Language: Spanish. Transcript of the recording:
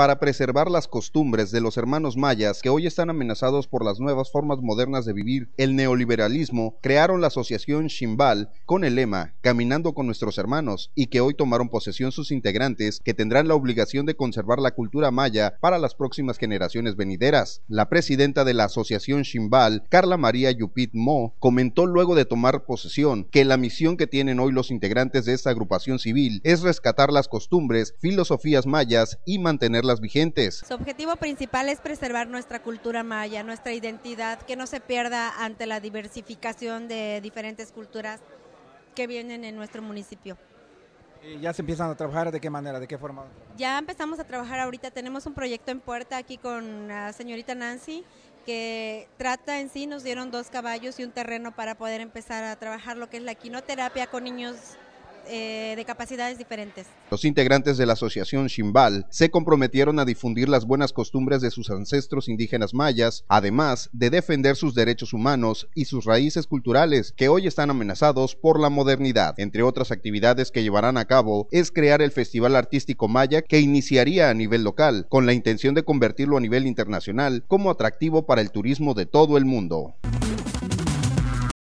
para preservar las costumbres de los hermanos mayas que hoy están amenazados por las nuevas formas modernas de vivir, el neoliberalismo, crearon la asociación Shimbal con el lema Caminando con nuestros hermanos y que hoy tomaron posesión sus integrantes que tendrán la obligación de conservar la cultura maya para las próximas generaciones venideras. La presidenta de la asociación Shimbal, Carla María Yupit Mo, comentó luego de tomar posesión que la misión que tienen hoy los integrantes de esta agrupación civil es rescatar las costumbres, filosofías mayas y mantener vigentes. Su objetivo principal es preservar nuestra cultura maya, nuestra identidad, que no se pierda ante la diversificación de diferentes culturas que vienen en nuestro municipio. ya se empiezan a trabajar? ¿De qué manera? ¿De qué forma? Ya empezamos a trabajar ahorita. Tenemos un proyecto en puerta aquí con la señorita Nancy que trata en sí, nos dieron dos caballos y un terreno para poder empezar a trabajar lo que es la quinoterapia con niños eh, de capacidades diferentes. Los integrantes de la asociación Shimbal se comprometieron a difundir las buenas costumbres de sus ancestros indígenas mayas, además de defender sus derechos humanos y sus raíces culturales que hoy están amenazados por la modernidad. Entre otras actividades que llevarán a cabo es crear el Festival Artístico Maya que iniciaría a nivel local, con la intención de convertirlo a nivel internacional como atractivo para el turismo de todo el mundo.